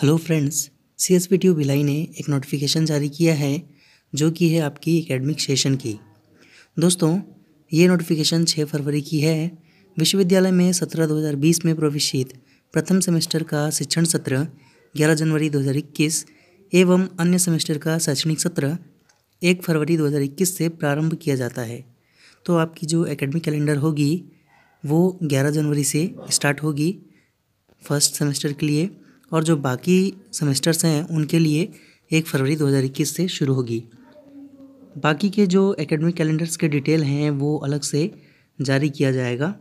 hello friends C S P T Bhilai ने एक notification जारी किया है जो कि है आपकी एकेडमिक सेशन की दोस्तों ये नोटिफिकेशन 6 फरवरी की है विश्वविद्यालय में सत्रह 2020 में प्रवेशित प्रथम सेमेस्टर का शिक्षण सत्र 11 जनवरी 2021 एवं अन्य सेमेस्टर का शैक्षणिक सत्र 1 फरवरी 2021 से प्रारंभ किया जाता है तो आपकी जो एकेडमिक कैलेंडर होगी वो ग्यारह जनवरी से स्टार्ट होगी फर्स्ट सेमेस्टर के लिए और जो बाकी सेमेस्टर्स हैं उनके लिए एक फरवरी 2021 से शुरू होगी बाकी के जो एकेडमिक कैलेंडर्स के डिटेल हैं वो अलग से जारी किया जाएगा